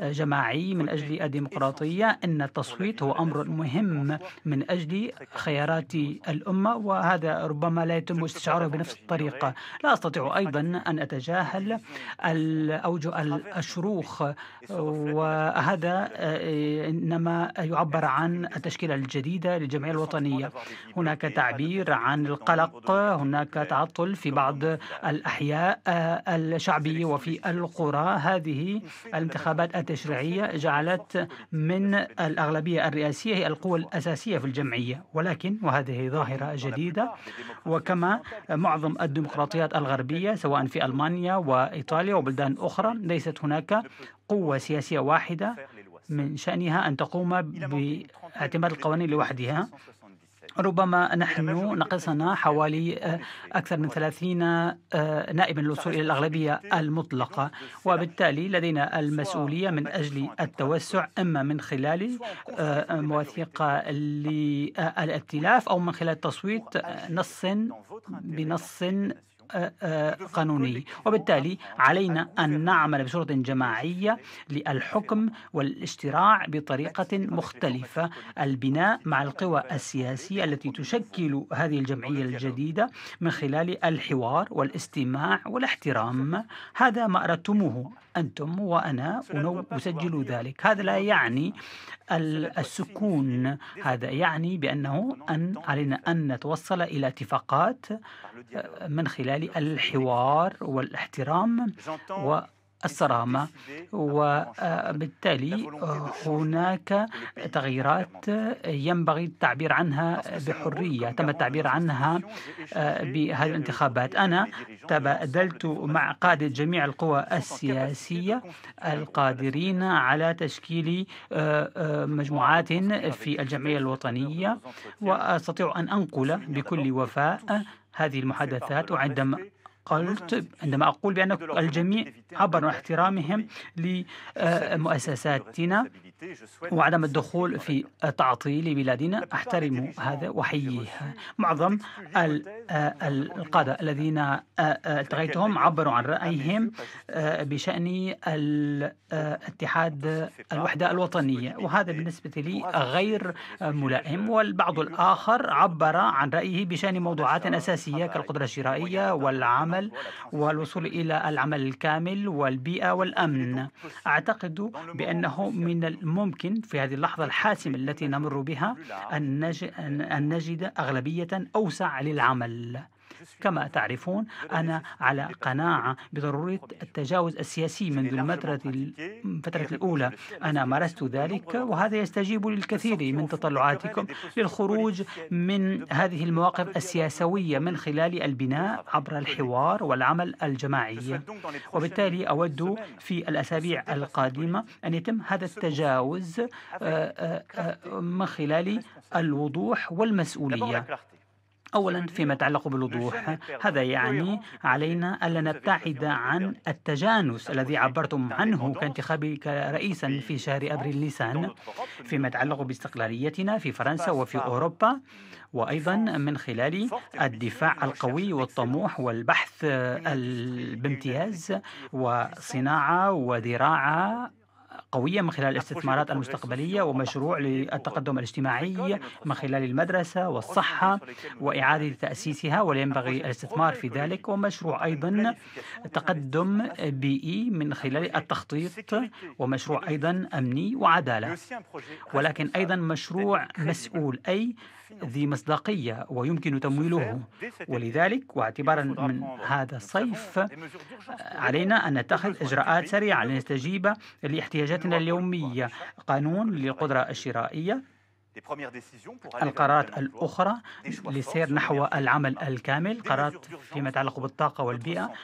جماعي من أجل الديمقراطية أن التصويت هو أمر مهم من أجل خيارات الأمة وهذا ربما لا يتم استشعاره بنفس الطريقة لا أستطيع أيضا أن أتجاهل الأوجه الشروخ وهذا إنما يعبر عن التشكيلة الجديدة للجمعية الوطنية هناك تعبير عن القلق هناك تعطل في بعض الأحياء الشعبية وفي القرى هذه الم الانتخابات التشريعية جعلت من الأغلبية الرئاسية هي القوى الأساسية في الجمعية ولكن وهذه ظاهرة جديدة وكما معظم الديمقراطيات الغربية سواء في ألمانيا وإيطاليا وبلدان أخرى ليست هناك قوة سياسية واحدة من شأنها أن تقوم باعتماد القوانين لوحدها ربما نحن نقصنا حوالي أكثر من 30 آه، نائبا للوصول إلى الأغلبية المطلقة وبالتالي لدينا المسؤولية من أجل التوسع إما من خلال آه، مواثيق للائتلاف أو من خلال تصويت نص بنص آه، آه، قانوني وبالتالي علينا أن نعمل بصورة جماعية للحكم والاشتراع بطريقة مختلفة البناء مع القوى السياسية التي تشكل هذه الجمعية الجديدة من خلال الحوار والاستماع والاحترام هذا ما أردتموه أنتم وأنا أسجل ذلك هذا لا يعني السكون هذا يعني بأنه أن علينا أن نتوصل إلى اتفاقات من خلال بالتالي الحوار والاحترام و الصرامة وبالتالي هناك تغييرات ينبغي التعبير عنها بحرية تم التعبير عنها آه، بهذه الانتخابات أنا تبادلت مع قادة جميع القوى السياسية القادرين على تشكيل آه، آه، مجموعات في الجمعية الوطنية وأستطيع أن أنقل بكل وفاء هذه المحادثات وعندما قلت عندما أقول بأن الجميع عبر عن احترامهم لمؤسساتنا آه، وعدم الدخول في تعطيل لبلادنا أحترم هذا وأحييه معظم آه، القادة الذين التقيتهم آه، آه، عبروا عن رأيهم بشأن الاتحاد الوحدة الوطنية وهذا بالنسبة لي غير ملائم والبعض الآخر عبر عن رأيه بشأن موضوعات أساسية كالقدرة الشرائية والعمل والوصول إلى العمل الكامل والبيئة والأمن أعتقد بأنه من ممكن في هذه اللحظة الحاسمة التي نمر بها أن نجد أغلبية أوسع للعمل كما تعرفون أنا على قناعة بضرورة التجاوز السياسي منذ الفترة, الفترة الأولى أنا مارست ذلك وهذا يستجيب للكثير من تطلعاتكم للخروج من هذه المواقف السياسوية من خلال البناء عبر الحوار والعمل الجماعي وبالتالي أود في الأسابيع القادمة أن يتم هذا التجاوز آه، آه، آه، من خلال الوضوح والمسؤولية أولا فيما يتعلق بالوضوح هذا يعني علينا ألا نبتعد عن التجانس الذي عبرتم عنه كانتخابك رئيسا في شهر أبريل نيسان فيما يتعلق باستقلاليتنا في فرنسا وفي أوروبا وأيضا من خلال الدفاع القوي والطموح والبحث بامتياز وصناعة وذراعة قوية من خلال الاستثمارات المستقبلية ومشروع للتقدم الاجتماعي من خلال المدرسة والصحة وإعادة تأسيسها ينبغي الاستثمار في ذلك ومشروع أيضا تقدم بيئي e من خلال التخطيط ومشروع أيضا أمني وعدالة ولكن أيضا مشروع مسؤول أي ذي مصداقية ويمكن تمويله ولذلك واعتبارا من هذا الصيف علينا أن نتخذ إجراءات سريعة لنستجيب لاحتياجات حياتنا اليومية قانون للقدرة الشرائية القرارات الأخرى للسير نحو العمل الكامل قرارات فيما يتعلق بالطاقة والبيئة